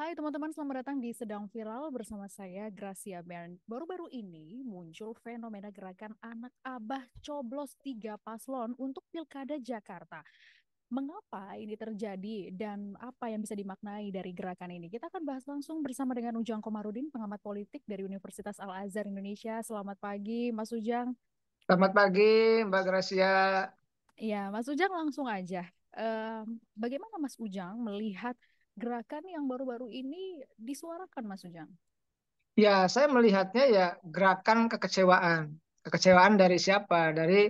Hai teman-teman, selamat datang di Sedang Viral bersama saya Gracia Bern. Baru-baru ini muncul fenomena gerakan anak abah coblos tiga paslon untuk Pilkada Jakarta. Mengapa ini terjadi dan apa yang bisa dimaknai dari gerakan ini? Kita akan bahas langsung bersama dengan Ujang Komarudin, pengamat politik dari Universitas Al-Azhar Indonesia. Selamat pagi, Mas Ujang. Selamat pagi, Mbak Gracia. Ya, Mas Ujang langsung aja. bagaimana Mas Ujang melihat gerakan yang baru-baru ini disuarakan Mas Ujang? Ya, saya melihatnya ya gerakan kekecewaan. Kekecewaan dari siapa? Dari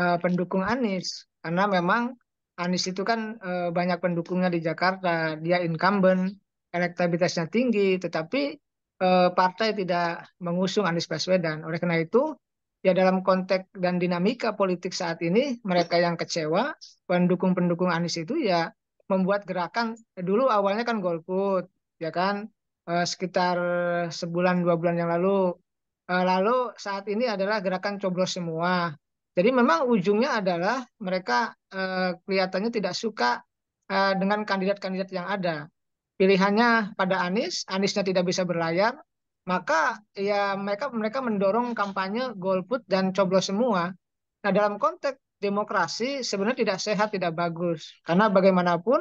uh, pendukung Anies. Karena memang Anies itu kan uh, banyak pendukungnya di Jakarta. Dia incumbent, elektabilitasnya tinggi, tetapi uh, partai tidak mengusung Anies Baswedan. Oleh karena itu, ya dalam konteks dan dinamika politik saat ini mereka yang kecewa pendukung-pendukung Anies itu ya membuat gerakan eh, dulu awalnya kan golput ya kan eh, sekitar sebulan dua bulan yang lalu eh, lalu saat ini adalah gerakan coblos semua jadi memang ujungnya adalah mereka kelihatannya tidak suka dengan kandidat-kandidat yang ada pilihannya pada Anies Aniesnya tidak bisa berlayar maka ya mereka mereka mendorong kampanye golput dan coblos semua nah dalam konteks demokrasi sebenarnya tidak sehat, tidak bagus. Karena bagaimanapun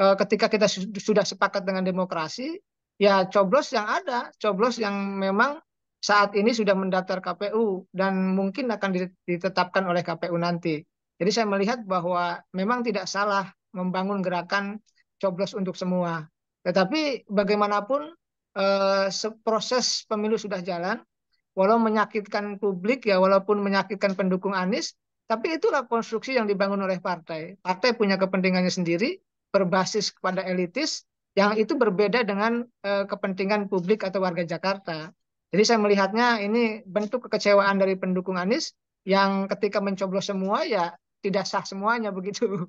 eh, ketika kita sudah sepakat dengan demokrasi, ya coblos yang ada, coblos yang memang saat ini sudah mendaftar KPU dan mungkin akan ditetapkan oleh KPU nanti. Jadi saya melihat bahwa memang tidak salah membangun gerakan coblos untuk semua. Tetapi bagaimanapun eh, proses pemilu sudah jalan, walau menyakitkan publik ya walaupun menyakitkan pendukung Anies, tapi itulah konstruksi yang dibangun oleh partai. Partai punya kepentingannya sendiri, berbasis kepada elitis, yang itu berbeda dengan eh, kepentingan publik atau warga Jakarta. Jadi saya melihatnya ini bentuk kekecewaan dari pendukung Anies yang ketika mencoblos semua ya tidak sah semuanya begitu.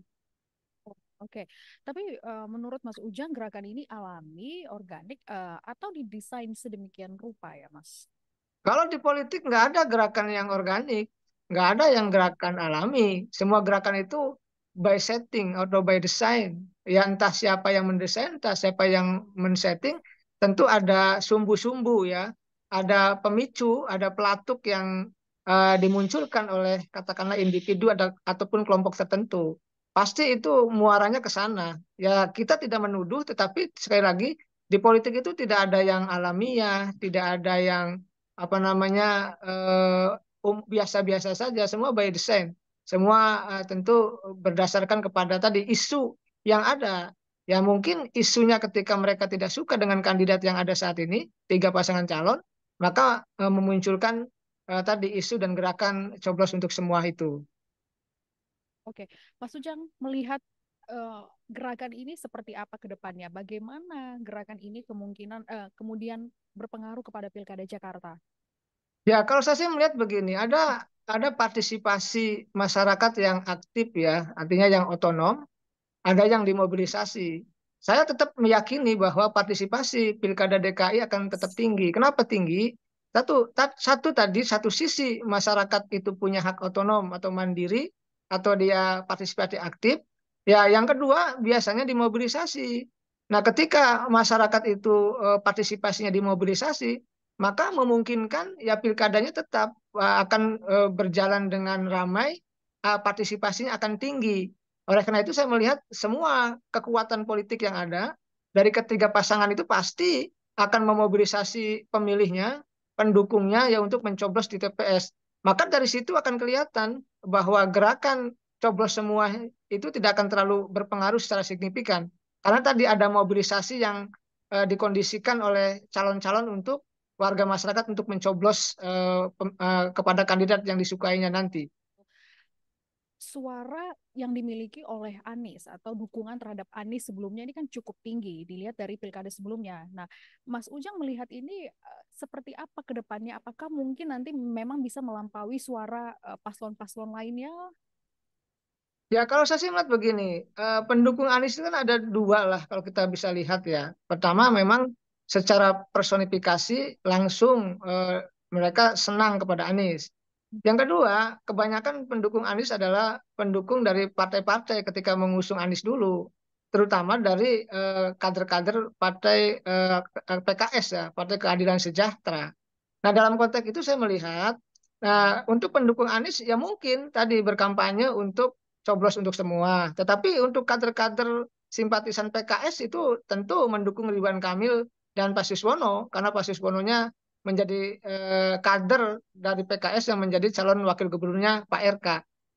Oke, tapi uh, menurut Mas Ujang gerakan ini alami, organik, uh, atau didesain sedemikian rupa ya, Mas? Kalau di politik nggak ada gerakan yang organik, nggak ada yang gerakan alami semua gerakan itu by setting atau by design ya entah siapa yang mendesain entah siapa yang men-setting tentu ada sumbu-sumbu ya ada pemicu ada pelatuk yang uh, dimunculkan oleh katakanlah individu ada, ataupun kelompok tertentu pasti itu muaranya ke sana ya kita tidak menuduh tetapi sekali lagi di politik itu tidak ada yang alamiah tidak ada yang apa namanya uh, biasa-biasa saja, semua by design. Semua uh, tentu berdasarkan kepada tadi isu yang ada. Ya mungkin isunya ketika mereka tidak suka dengan kandidat yang ada saat ini, tiga pasangan calon, maka uh, memunculkan uh, tadi isu dan gerakan coblos untuk semua itu. Oke, Mas Ujang melihat gerakan ini seperti apa ke depannya? Bagaimana gerakan ini kemungkinan eh, kemudian berpengaruh kepada Pilkada Jakarta? Ya, kalau saya sih melihat begini, ada ada partisipasi masyarakat yang aktif ya, artinya yang otonom, ada yang dimobilisasi. Saya tetap meyakini bahwa partisipasi Pilkada DKI akan tetap tinggi. Kenapa tinggi? Satu, satu tadi, satu sisi masyarakat itu punya hak otonom atau mandiri, atau dia partisipasi aktif. Ya, yang kedua biasanya dimobilisasi. Nah, ketika masyarakat itu eh, partisipasinya dimobilisasi, maka memungkinkan ya pilkadanya tetap eh, akan eh, berjalan dengan ramai, eh, partisipasinya akan tinggi. Oleh karena itu saya melihat semua kekuatan politik yang ada dari ketiga pasangan itu pasti akan memobilisasi pemilihnya, pendukungnya ya untuk mencoblos di TPS. Maka dari situ akan kelihatan bahwa gerakan coblos semua itu tidak akan terlalu berpengaruh secara signifikan. Karena tadi ada mobilisasi yang dikondisikan oleh calon-calon untuk warga masyarakat untuk mencoblos uh, uh, kepada kandidat yang disukainya nanti. Suara yang dimiliki oleh Anies atau dukungan terhadap Anies sebelumnya ini kan cukup tinggi dilihat dari pilkada sebelumnya. Nah, Mas Ujang melihat ini eh, seperti apa ke depannya? Apakah mungkin nanti memang bisa melampaui suara paslon-paslon lainnya? Ya kalau saya sih melihat begini, pendukung Anies itu kan ada dua lah kalau kita bisa lihat ya. Pertama memang secara personifikasi langsung eh, mereka senang kepada Anies. Yang kedua, kebanyakan pendukung Anies adalah pendukung dari partai-partai ketika mengusung Anies dulu, terutama dari eh, kader-kader eh, partai eh, PKS ya, Partai Keadilan Sejahtera. Nah, dalam konteks itu saya melihat nah untuk pendukung Anies ya mungkin tadi berkampanye untuk coblos untuk semua, tetapi untuk kader-kader simpatisan PKS itu tentu mendukung Ridwan Kamil dan Pak Siswono karena Pak Siswononya menjadi eh, kader dari PKS yang menjadi calon wakil gubernurnya Pak RK.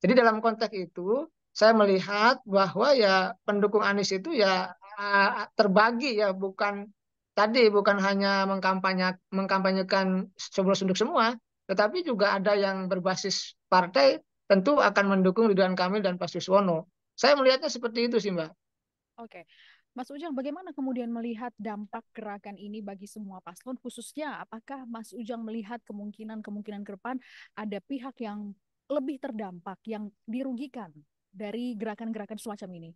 Jadi dalam konteks itu saya melihat bahwa ya pendukung Anies itu ya eh, terbagi ya bukan tadi bukan hanya mengkampanye mengkampanyekan sebelum untuk semua, tetapi juga ada yang berbasis partai tentu akan mendukung Ridwan Kamil dan Pak Suswono. Saya melihatnya seperti itu sih Mbak. Oke. Okay. Mas Ujang, bagaimana kemudian melihat dampak gerakan ini bagi semua paslon, khususnya apakah Mas Ujang melihat kemungkinan-kemungkinan ke depan ada pihak yang lebih terdampak, yang dirugikan dari gerakan-gerakan semacam ini?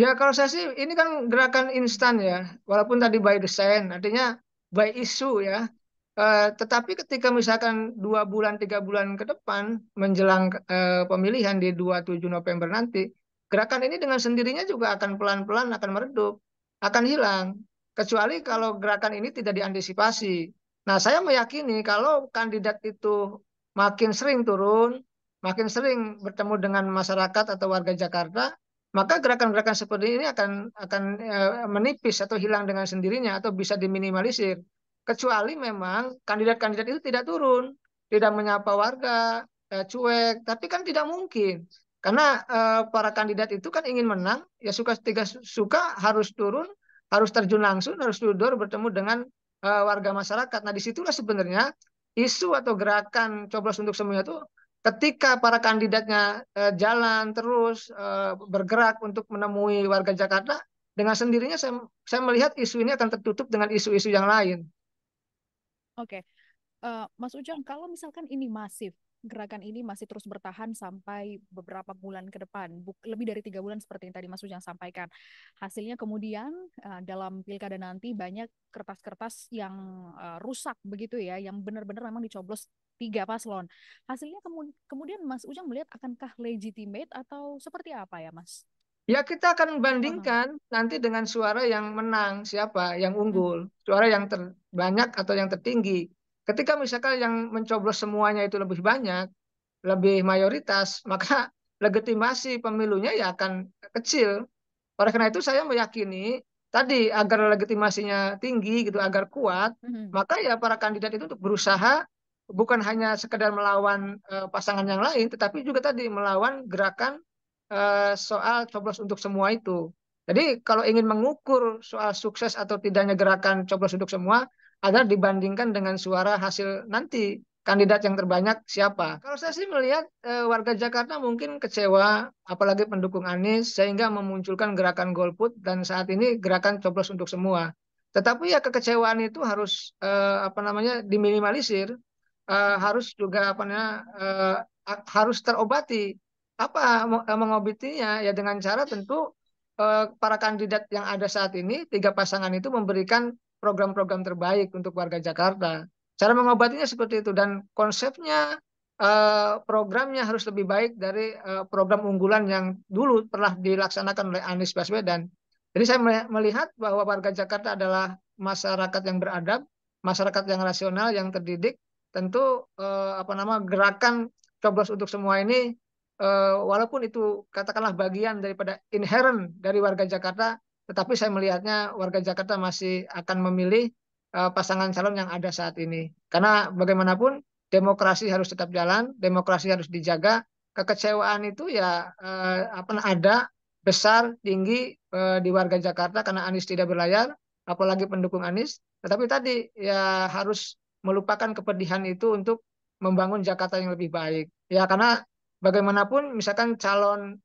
Ya kalau saya sih ini kan gerakan instan ya, walaupun tadi by design, artinya by issue ya. Uh, tetapi ketika misalkan dua bulan tiga bulan ke depan menjelang uh, pemilihan di 27 November nanti, Gerakan ini dengan sendirinya juga akan pelan-pelan akan meredup, akan hilang. Kecuali kalau gerakan ini tidak diantisipasi. Nah, saya meyakini kalau kandidat itu makin sering turun, makin sering bertemu dengan masyarakat atau warga Jakarta, maka gerakan-gerakan seperti ini akan akan eh, menipis atau hilang dengan sendirinya atau bisa diminimalisir. Kecuali memang kandidat-kandidat itu tidak turun, tidak menyapa warga, eh, cuek, tapi kan tidak mungkin. Karena uh, para kandidat itu kan ingin menang, ya suka tiga suka harus turun, harus terjun langsung, harus duduk bertemu dengan uh, warga masyarakat. Nah disitulah sebenarnya isu atau gerakan coblos untuk semuanya itu ketika para kandidatnya uh, jalan terus uh, bergerak untuk menemui warga Jakarta dengan sendirinya saya saya melihat isu ini akan tertutup dengan isu-isu yang lain. Oke, okay. uh, Mas Ujang, kalau misalkan ini masif, gerakan ini masih terus bertahan sampai beberapa bulan ke depan, Buk, lebih dari tiga bulan seperti yang tadi Mas Ujang sampaikan. Hasilnya kemudian uh, dalam pilkada nanti banyak kertas-kertas yang uh, rusak begitu ya, yang benar-benar memang dicoblos tiga paslon. Hasilnya kemudian Mas Ujang melihat akankah legitimate atau seperti apa ya Mas? Ya kita akan bandingkan uh-huh. nanti dengan suara yang menang siapa, yang unggul, hmm. suara yang terbanyak atau yang tertinggi. Ketika misalkan yang mencoblos semuanya itu lebih banyak, lebih mayoritas, maka legitimasi pemilunya ya akan kecil. Oleh karena itu saya meyakini tadi agar legitimasinya tinggi gitu, agar kuat, mm-hmm. maka ya para kandidat itu untuk berusaha bukan hanya sekedar melawan uh, pasangan yang lain, tetapi juga tadi melawan gerakan uh, soal coblos untuk semua itu. Jadi kalau ingin mengukur soal sukses atau tidaknya gerakan coblos untuk semua, adalah dibandingkan dengan suara hasil nanti kandidat yang terbanyak siapa. Kalau saya sih melihat e, warga Jakarta mungkin kecewa, apalagi pendukung Anies, sehingga memunculkan gerakan golput dan saat ini gerakan coblos untuk semua. Tetapi ya kekecewaan itu harus e, apa namanya diminimalisir, e, harus juga apa namanya e, harus terobati. Apa mengobatinya ya dengan cara tentu para kandidat yang ada saat ini tiga pasangan itu memberikan program-program terbaik untuk warga Jakarta. Cara mengobatinya seperti itu dan konsepnya eh, programnya harus lebih baik dari eh, program unggulan yang dulu pernah dilaksanakan oleh Anies Baswedan. Jadi saya melihat bahwa warga Jakarta adalah masyarakat yang beradab, masyarakat yang rasional, yang terdidik. Tentu eh, apa nama gerakan coblos untuk semua ini walaupun itu katakanlah bagian daripada inherent dari warga Jakarta tetapi saya melihatnya warga Jakarta masih akan memilih uh, pasangan calon yang ada saat ini. Karena bagaimanapun demokrasi harus tetap jalan, demokrasi harus dijaga. Kekecewaan itu ya uh, apa ada besar tinggi uh, di warga Jakarta karena Anies tidak berlayar, apalagi pendukung Anies. Tetapi tadi ya harus melupakan kepedihan itu untuk membangun Jakarta yang lebih baik. Ya karena bagaimanapun misalkan calon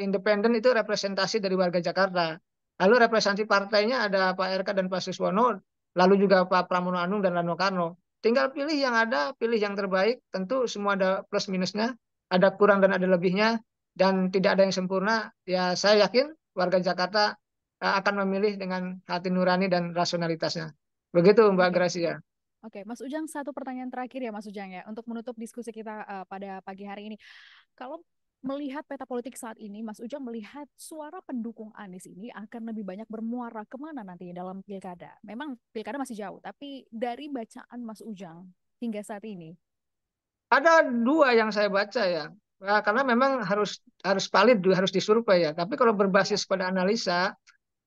independen itu representasi dari warga Jakarta. Lalu representasi partainya ada Pak RK dan Pak Siswono, lalu juga Pak Pramono Anung dan Lano Karno. Tinggal pilih yang ada, pilih yang terbaik. Tentu semua ada plus minusnya, ada kurang dan ada lebihnya, dan tidak ada yang sempurna. Ya saya yakin warga Jakarta eh, akan memilih dengan hati nurani dan rasionalitasnya. Begitu Mbak Gracia. Oke, Mas Ujang, satu pertanyaan terakhir ya Mas Ujang ya, untuk menutup diskusi kita uh, pada pagi hari ini. Kalau melihat peta politik saat ini, Mas Ujang melihat suara pendukung Anies ini akan lebih banyak bermuara kemana nantinya dalam pilkada? Memang pilkada masih jauh, tapi dari bacaan Mas Ujang hingga saat ini? Ada dua yang saya baca ya, nah, karena memang harus harus valid harus disurvei ya. Tapi kalau berbasis iya. pada analisa,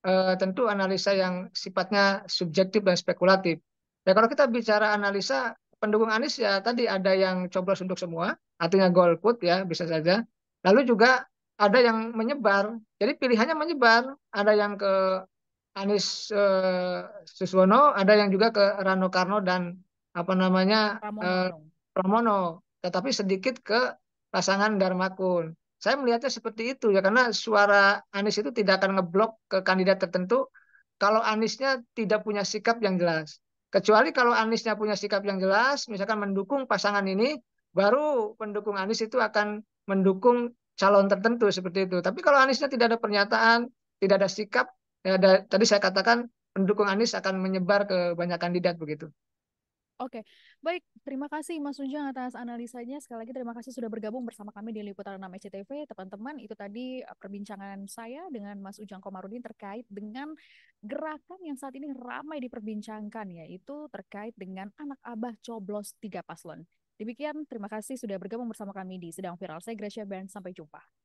eh, tentu analisa yang sifatnya subjektif dan spekulatif. Ya kalau kita bicara analisa pendukung Anies ya tadi ada yang coblos untuk semua, artinya golput ya bisa saja. Lalu juga ada yang menyebar. Jadi pilihannya menyebar. Ada yang ke Anies eh, Suswono, ada yang juga ke Rano Karno dan apa namanya Pramono. Eh, Tetapi sedikit ke pasangan Darmakun. Saya melihatnya seperti itu ya karena suara Anies itu tidak akan ngeblok ke kandidat tertentu kalau Aniesnya tidak punya sikap yang jelas. Kecuali kalau Aniesnya punya sikap yang jelas, misalkan mendukung pasangan ini, baru pendukung Anies itu akan mendukung calon tertentu seperti itu. Tapi kalau Aniesnya tidak ada pernyataan, tidak ada sikap, ya ada, tadi saya katakan pendukung Anies akan menyebar ke banyak kandidat begitu. Oke, baik. Terima kasih Mas Unjang atas analisanya. Sekali lagi terima kasih sudah bergabung bersama kami di Liputan 6 SCTV. E Teman-teman, itu tadi eh, perbincangan saya dengan Mas Ujang Komarudin terkait dengan gerakan yang saat ini ramai diperbincangkan, yaitu terkait dengan anak abah coblos tiga paslon. Demikian, terima kasih sudah bergabung bersama kami di Sedang Viral. Saya Gracia Ben, sampai jumpa.